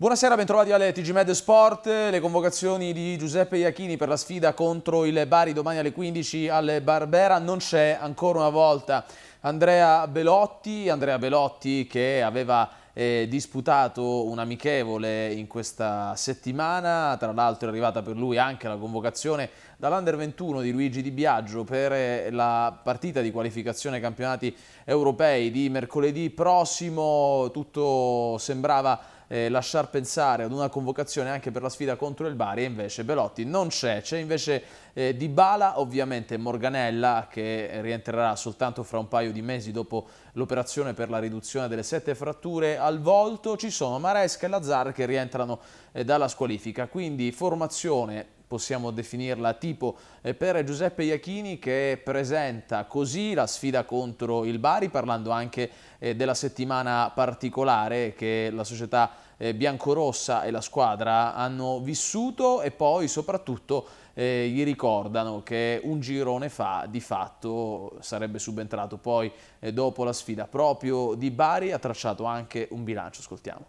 Buonasera, bentrovati alle TG Med Sport. Le convocazioni di Giuseppe Iachini per la sfida contro il Bari domani alle 15 alle Barbera. Non c'è ancora una volta Andrea Belotti, Andrea Belotti che aveva eh, disputato un amichevole in questa settimana, tra l'altro è arrivata per lui anche la convocazione dall'Under 21 di Luigi Di Biagio per eh, la partita di qualificazione campionati europei di mercoledì prossimo, tutto sembrava eh, lasciar pensare ad una convocazione anche per la sfida contro il Bari e invece Belotti non c'è, c'è invece eh, Di ovviamente Morganella che rientrerà soltanto fra un paio di mesi dopo l'operazione per la riduzione delle sette fratture al volto, ci sono Maresca e Lazzar che rientrano eh, dalla squalifica, quindi formazione possiamo definirla tipo eh, per Giuseppe Iachini che presenta così la sfida contro il Bari parlando anche eh, della settimana particolare che la società eh, biancorossa e la squadra hanno vissuto e poi soprattutto gli ricordano che un girone fa di fatto sarebbe subentrato poi dopo la sfida proprio di Bari ha tracciato anche un bilancio, ascoltiamo.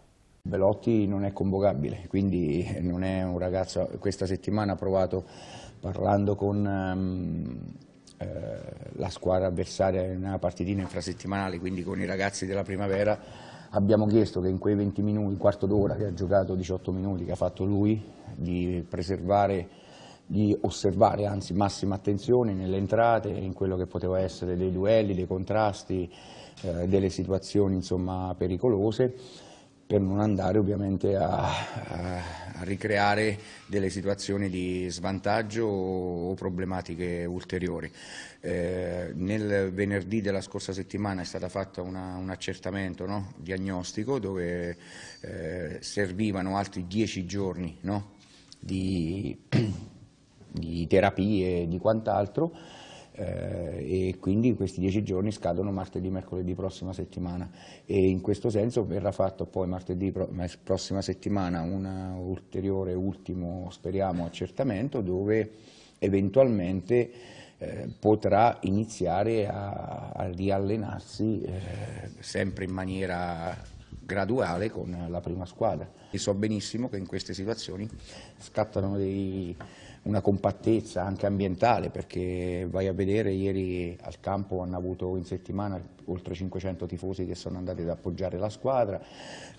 Velotti non è convocabile, quindi non è un ragazzo, questa settimana ha provato parlando con um, eh, la squadra avversaria in una partitina infrasettimanale, quindi con i ragazzi della primavera abbiamo chiesto che in quei 20 minuti, quarto d'ora che ha giocato 18 minuti che ha fatto lui, di preservare di osservare anzi massima attenzione nelle entrate, in quello che poteva essere dei duelli, dei contrasti, eh, delle situazioni insomma, pericolose per non andare ovviamente a, a ricreare delle situazioni di svantaggio o, o problematiche ulteriori. Eh, nel venerdì della scorsa settimana è stato fatto una, un accertamento no? diagnostico dove eh, servivano altri dieci giorni no? di, di terapie e di quant'altro eh, e quindi questi dieci giorni scadono martedì, mercoledì prossima settimana e in questo senso verrà fatto poi martedì pro prossima settimana un ulteriore, ultimo, speriamo, accertamento dove eventualmente eh, potrà iniziare a, a riallenarsi eh, sempre in maniera graduale con la prima squadra. E so benissimo che in queste situazioni scattano dei, una compattezza anche ambientale perché vai a vedere ieri al campo hanno avuto in settimana oltre 500 tifosi che sono andati ad appoggiare la squadra,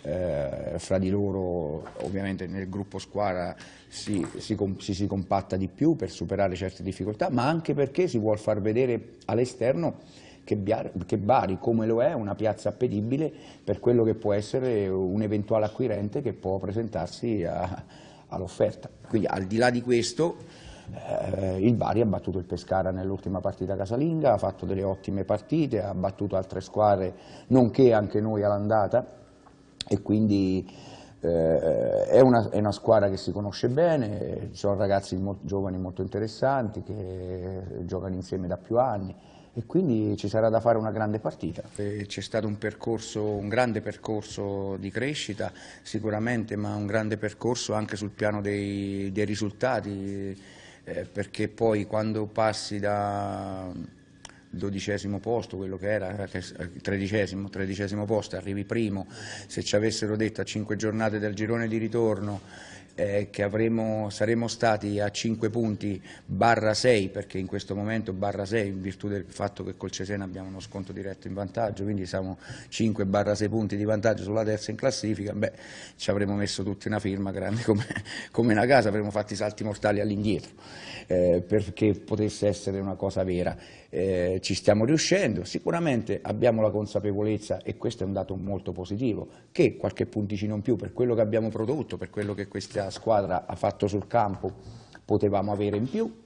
eh, fra di loro ovviamente nel gruppo squadra si, si, si, si compatta di più per superare certe difficoltà ma anche perché si vuole far vedere all'esterno che Bari, che Bari come lo è, è una piazza appetibile per quello che può essere un eventuale acquirente che può presentarsi all'offerta. Quindi al di là di questo eh, il Bari ha battuto il Pescara nell'ultima partita casalinga, ha fatto delle ottime partite, ha battuto altre squadre, nonché anche noi all'andata e quindi... Eh, è, una, è, una, squadra che si conosce bene, ci sono ragazzi mo giovani molto interessanti che giocano insieme da più anni, e quindi ci sarà da fare una grande partita. C'è stato un, percorso, un grande percorso di crescita sicuramente, ma un grande percorso anche sul piano dei, dei risultati, eh, perché poi quando passi da dodicesimo posto, quello che era, eh, eh, tredicesimo, tredicesimo posto, arrivi primo, se ci avessero detto a cinque giornate del girone di ritorno eh, che avremo, saremo stati a 5 punti barra 6 perché in questo momento barra 6 in virtù del fatto che col Cesena abbiamo uno sconto diretto in vantaggio quindi siamo 5 barra 6 punti di vantaggio sulla terza in classifica beh, ci avremmo messo tutti una firma grande come, come una casa avremmo fatto i salti mortali all'indietro eh, perché potesse essere una cosa vera eh, ci stiamo riuscendo sicuramente abbiamo la consapevolezza e questo è un dato molto positivo che qualche punticino in più per quello che abbiamo prodotto per quello che questi la squadra ha fatto sul campo potevamo avere in più,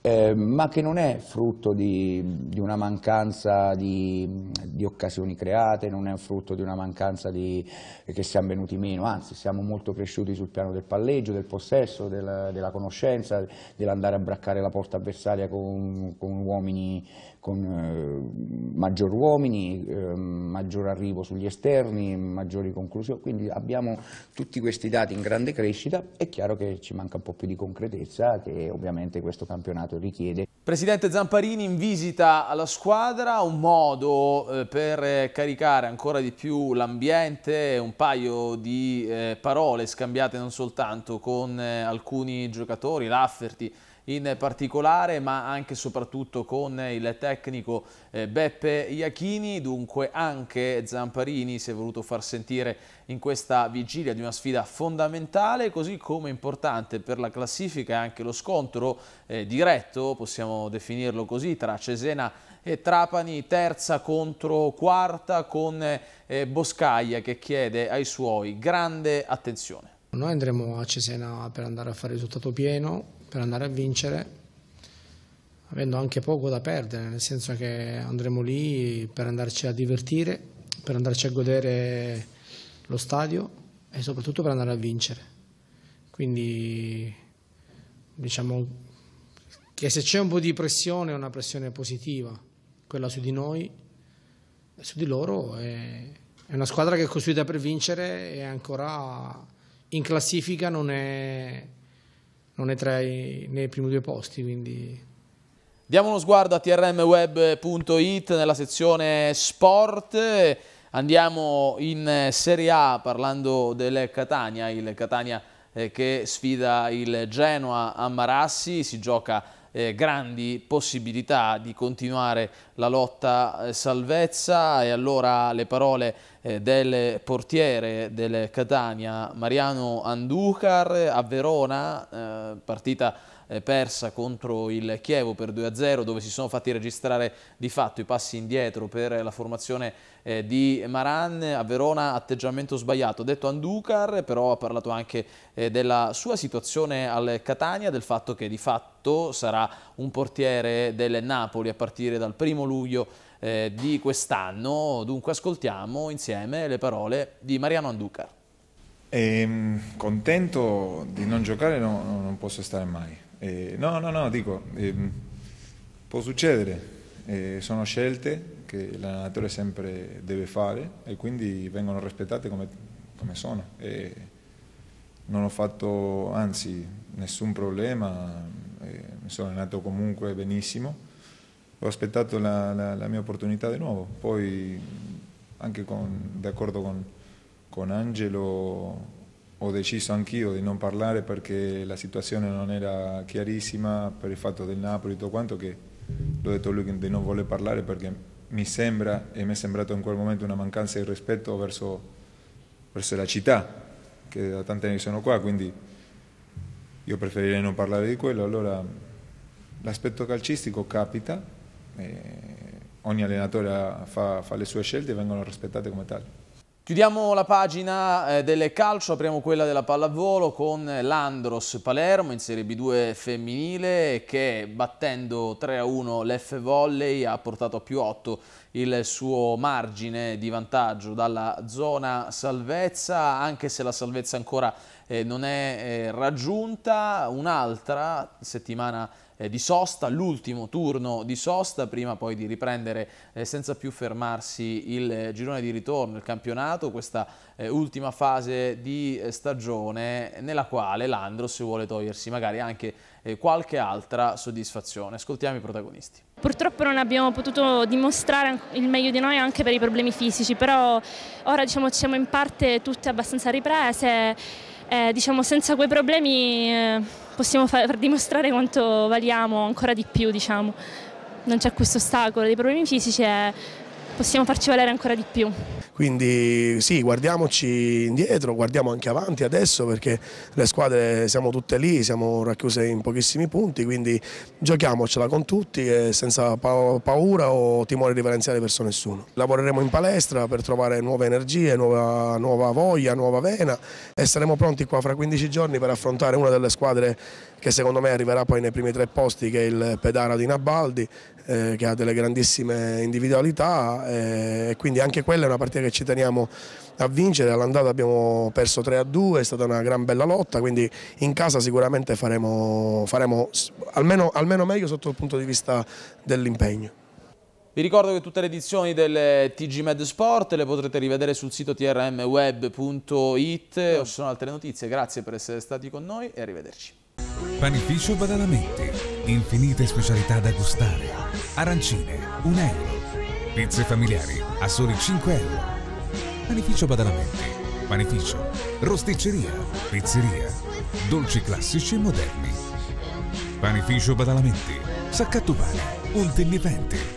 eh, ma che non è frutto di, di una mancanza di, di, occasioni create, non è frutto di una mancanza di, che siamo venuti meno, anzi siamo molto cresciuti sul piano del palleggio, del possesso, della, della conoscenza, dell'andare a braccare la porta avversaria con, con uomini con eh, maggior uomini, eh, maggior arrivo sugli esterni, maggiori conclusioni, quindi abbiamo tutti questi dati in grande crescita, è chiaro che ci manca un po' più di concretezza che ovviamente questo campionato richiede. Presidente Zamparini in visita alla squadra, un modo eh, per eh, caricare ancora di più l'ambiente, un paio di eh, parole scambiate non soltanto con alcuni giocatori, Lafferty, in particolare, ma anche e soprattutto con il tecnico eh, Beppe Iachini. Dunque anche Zamparini si è voluto far sentire in questa vigilia di una sfida fondamentale, così come importante per la classifica è anche lo scontro eh, diretto, possiamo definirlo così, tra Cesena e Trapani, terza contro quarta con eh, Boscaglia che chiede ai suoi grande attenzione. Noi andremo a Cesena per andare a fare il risultato pieno, per andare a vincere, avendo anche poco da perdere, nel senso che andremo lì per andarci a divertire, per andarci a godere lo stadio e soprattutto per andare a vincere. Quindi diciamo che se c'è un po' di pressione è una pressione positiva, quella su di noi su di loro. È, è una squadra che è costruita per vincere e ancora in classifica non è non è tra i, nei primi due posti, quindi... Diamo uno sguardo a trmweb.it nella sezione sport, andiamo in Serie A parlando del Catania, il Catania eh, che sfida il Genoa a Marassi, si gioca eh, grandi possibilità di continuare la lotta eh, salvezza e allora le parole eh, del portiere del Catania Mariano Anducar a Verona, eh, partita eh, persa contro il Chievo per 2-0 dove si sono fatti registrare di fatto i passi indietro per la formazione eh, di Maran. A Verona atteggiamento sbagliato, detto Anducar, però ha parlato anche eh, della sua situazione al Catania, del fatto che di fatto sarà un portiere del Napoli a partire dal primo luglio di quest'anno. Dunque ascoltiamo insieme le parole di Mariano Anducar. e, ehm, contento di non giocare no, non posso stare mai. Eh, no, no, no, dico, ehm, può succedere, eh, sono scelte che l'allenatore sempre deve fare e quindi vengono rispettate come, come sono. E non ho fatto, anzi, nessun problema, eh, mi sono allenato comunque benissimo, ho aspettato la, la, la mia opportunità di nuovo, poi anche d'accordo con, con Angelo ho deciso anch'io di non parlare perché la situazione non era chiarissima per il fatto del Napoli e tutto quanto che l'ho detto lui di non voler parlare perché mi sembra e mi è sembrato in quel momento una mancanza di rispetto verso, verso la città che da tanti anni sono qua quindi io preferirei non parlare di quello allora l'aspetto calcistico capita ogni allenatore fa, fa le sue scelte e vengono rispettate come tali Chiudiamo la pagina eh, del calcio, apriamo quella della pallavolo con l'Andros Palermo in Serie B2 femminile che battendo 3-1 l'F Volley ha portato a più 8 il suo margine di vantaggio dalla zona salvezza, anche se la salvezza ancora eh, non è eh, raggiunta. Un'altra settimana eh, di sosta, l'ultimo turno di sosta, prima poi di riprendere eh, senza più fermarsi il eh, girone di ritorno, il campionato, questa eh, ultima fase di eh, stagione nella quale l'Andros vuole togliersi magari anche eh, qualche altra soddisfazione. Ascoltiamo i protagonisti. Purtroppo non abbiamo potuto dimostrare il meglio di noi anche per i problemi fisici, però ora diciamo siamo in parte tutte abbastanza riprese eh, diciamo, senza quei problemi eh, possiamo far dimostrare quanto valiamo ancora di più. Diciamo. Non c'è questo ostacolo dei problemi fisici. È, possiamo farci valere ancora di più. Quindi sì, guardiamoci indietro, guardiamo anche avanti adesso perché le squadre siamo tutte lì, siamo racchiuse in pochissimi punti, quindi giochiamocela con tutti e senza paura o timore riverenziale verso nessuno. Lavoreremo in palestra per trovare nuove energie, nuova, nuova voglia, nuova vena e saremo pronti qua fra 15 giorni per affrontare una delle squadre che secondo me arriverà poi nei primi tre posti che è il Pedara di Nabaldi eh, che ha delle grandissime individualità eh, e quindi anche quella è una partita che ci teniamo a vincere, all'andata abbiamo perso 3 a 2, è stata una gran bella lotta, quindi in casa sicuramente faremo, faremo almeno, almeno meglio sotto il punto di vista dell'impegno. Vi ricordo che tutte le edizioni del TG Med Sport le potrete rivedere sul sito trmweb.it o mm. ci sono altre notizie. Grazie per essere stati con noi e arrivederci. Panificio Badalamenti, infinite specialità da gustare, arancine, 1 euro, pizze familiari a soli 5 euro. Panificio Badalamenti, panificio, rosticceria, pizzeria, dolci classici e moderni. Panificio Badalamenti, Saccatto Pane, Ontennivente.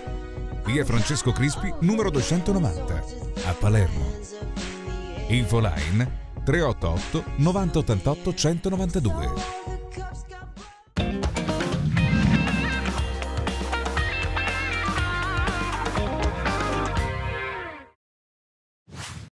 Via Francesco Crispi, numero 290, a Palermo. Infoline 388 9088 192.